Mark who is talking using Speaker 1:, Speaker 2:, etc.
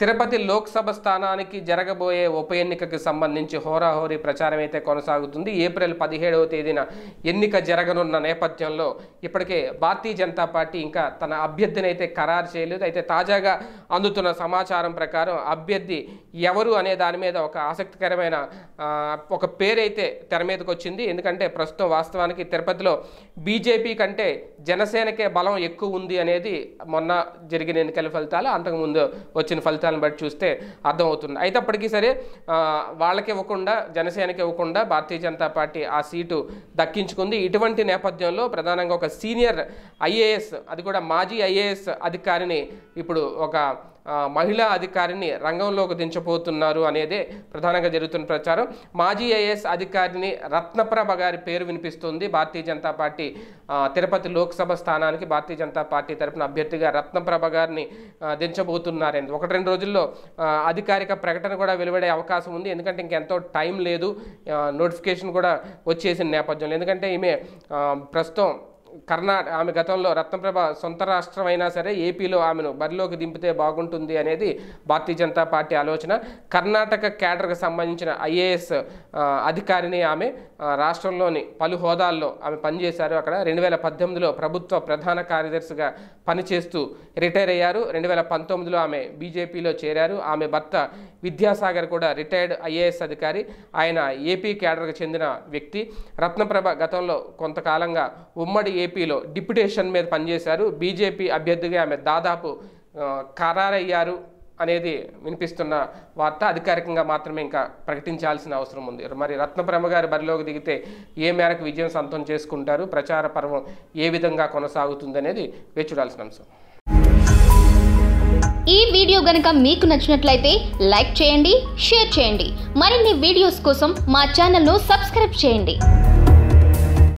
Speaker 1: తిరుపతి లోక్సభ స్థానానికి జరగబోయే ఉప ఎన్నికకు సంబంధించి హోరాహోరీ ప్రచారం అయితే కొనసాగుతుంది ఏప్రిల్ పదిహేడవ తేదీన ఎన్నిక జరగనున్న నేపథ్యంలో ఇప్పటికే భారతీయ జనతా పార్టీ ఇంకా తన అభ్యర్థిని అయితే ఖరారు చేయలేదు అయితే తాజాగా అందుతున్న సమాచారం ప్రకారం అభ్యర్థి ఎవరు అనే దాని మీద ఒక ఆసక్తికరమైన ఒక పేరైతే తెర మీదకి వచ్చింది ఎందుకంటే ప్రస్తుతం వాస్తవానికి తిరుపతిలో బీజేపీ కంటే జనసేనకే బలం ఎక్కువ ఉంది అనేది మొన్న జరిగిన ఎన్నికల ఫలితాలు అంతకుముందు వచ్చిన ఫలితాలు ఫలితాలను బట్టి చూస్తే అర్థమవుతుంది అయితే అప్పటికీ సరే వాళ్ళకి ఇవ్వకుండా జనసేనకి ఇవ్వకుండా భారతీయ జనతా పార్టీ ఆ సీటు దక్కించుకుంది ఇటువంటి నేపథ్యంలో ప్రధానంగా ఒక సీనియర్ ఐఏఎస్ అది కూడా మాజీ ఐఏఎస్ అధికారిని ఇప్పుడు ఒక మహిళా అధికారిని రంగంలోకి దించబోతున్నారు అనేదే ప్రధానంగా జరుగుతున్న ప్రచారం మాజీ ఐఏఎస్ అధికారిని రత్నప్రభ గారి పేరు వినిపిస్తుంది భారతీయ జనతా పార్టీ తిరుపతి లోక్సభ స్థానానికి భారతీయ జనతా పార్టీ తరఫున అభ్యర్థిగా రత్నప్రభ గారిని దించబోతున్నారని ఒకటి రెండు రోజుల్లో అధికారిక ప్రకటన కూడా వెలువడే అవకాశం ఉంది ఎందుకంటే ఇంకెంతో టైం లేదు నోటిఫికేషన్ కూడా వచ్చేసిన నేపథ్యంలో ఎందుకంటే ఈమె ప్రస్తుతం కర్ణాటక ఆమె గతంలో రత్నప్రభ సొంత రాష్ట్రం అయినా సరే ఏపీలో ఆమెను బరిలోకి దింపితే బాగుంటుంది అనేది భారతీయ జనతా పార్టీ ఆలోచన కర్ణాటక క్యాడర్కి సంబంధించిన ఐఏఎస్ అధికారిని ఆమె రాష్ట్రంలోని పలు హోదాల్లో ఆమె పనిచేశారు అక్కడ రెండు వేల పద్దెనిమిదిలో ప్రభుత్వ ప్రధాన కార్యదర్శిగా పనిచేస్తూ రిటైర్ అయ్యారు రెండు వేల పంతొమ్మిదిలో ఆమె బీజేపీలో చేరారు ఆమె భర్త విద్యాసాగర్ కూడా రిటైర్డ్ ఐఏఎస్ అధికారి ఆయన ఏపీ క్యాడర్కి చెందిన వ్యక్తి రత్నప్రభ గతంలో కొంతకాలంగా ఉమ్మడి ఏపీలో డిప్యుటేషన్ మీద పనిచేశారు బీజేపీ అభ్యర్థిగా ఆమె దాదాపు ఖరారయ్యారు అనేది వినిపిస్తున్న వార్త అధికారికంగా మాత్రమే ఇంకా ప్రకటించాల్సిన అవసరం ఉంది మరి రత్నప్రమ గారి బరిలోకి దిగితే ఏ మేరకు విజయం సొంతం చేసుకుంటారు ప్రచార పర్వం ఏ విధంగా కొనసాగుతుందనేది అనేది చూడాల్సిన అంశం ఈ వీడియో గనుక మీకు నచ్చినట్లయితే లైక్ చేయండి షేర్ చేయండి మరిన్ని వీడియోస్ కోసం మా ఛానల్ను సబ్స్క్రైబ్ చేయండి